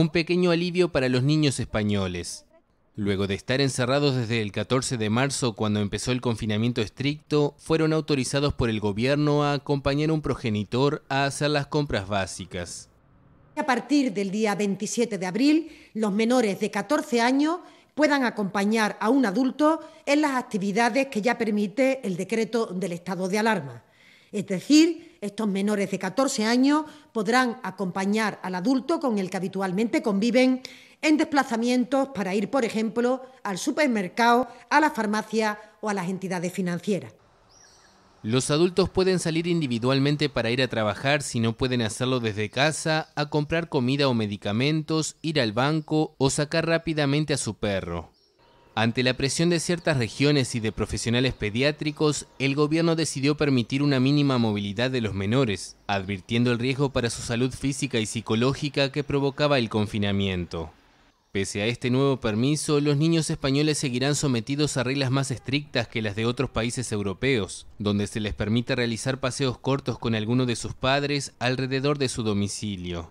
un pequeño alivio para los niños españoles. Luego de estar encerrados desde el 14 de marzo, cuando empezó el confinamiento estricto, fueron autorizados por el gobierno a acompañar a un progenitor a hacer las compras básicas. A partir del día 27 de abril, los menores de 14 años puedan acompañar a un adulto en las actividades que ya permite el decreto del estado de alarma, es decir, estos menores de 14 años podrán acompañar al adulto con el que habitualmente conviven en desplazamientos para ir, por ejemplo, al supermercado, a la farmacia o a las entidades financieras. Los adultos pueden salir individualmente para ir a trabajar si no pueden hacerlo desde casa, a comprar comida o medicamentos, ir al banco o sacar rápidamente a su perro. Ante la presión de ciertas regiones y de profesionales pediátricos, el gobierno decidió permitir una mínima movilidad de los menores, advirtiendo el riesgo para su salud física y psicológica que provocaba el confinamiento. Pese a este nuevo permiso, los niños españoles seguirán sometidos a reglas más estrictas que las de otros países europeos, donde se les permite realizar paseos cortos con alguno de sus padres alrededor de su domicilio.